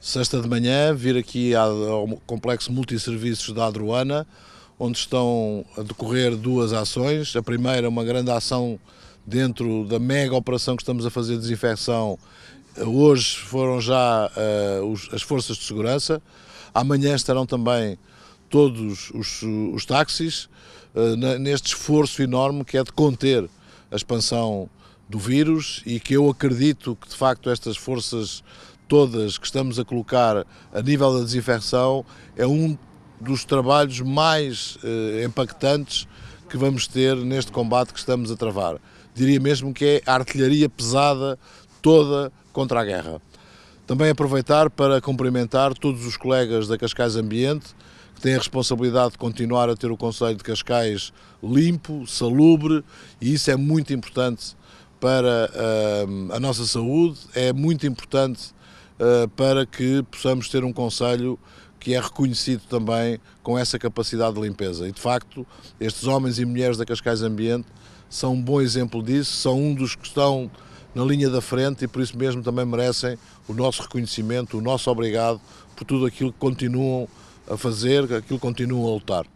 Sexta de manhã, vir aqui ao complexo multisserviços da Adruana, onde estão a decorrer duas ações. A primeira, uma grande ação dentro da mega operação que estamos a fazer de desinfecção. Hoje foram já uh, os, as forças de segurança. Amanhã estarão também todos os, os táxis, uh, neste esforço enorme que é de conter a expansão do vírus e que eu acredito que de facto estas forças todas que estamos a colocar a nível da desinfecção é um dos trabalhos mais eh, impactantes que vamos ter neste combate que estamos a travar. Diria mesmo que é a artilharia pesada toda contra a guerra. Também aproveitar para cumprimentar todos os colegas da Cascais Ambiente que têm a responsabilidade de continuar a ter o Conselho de Cascais limpo, salubre e isso é muito importante para ehm, a nossa saúde, é muito importante eh, para que possamos ter um Conselho que é reconhecido também com essa capacidade de limpeza. E de facto, estes homens e mulheres da Cascais Ambiente são um bom exemplo disso, são um dos que estão na linha da frente e por isso mesmo também merecem o nosso reconhecimento, o nosso obrigado por tudo aquilo que continuam a fazer, aquilo que continuam a lutar.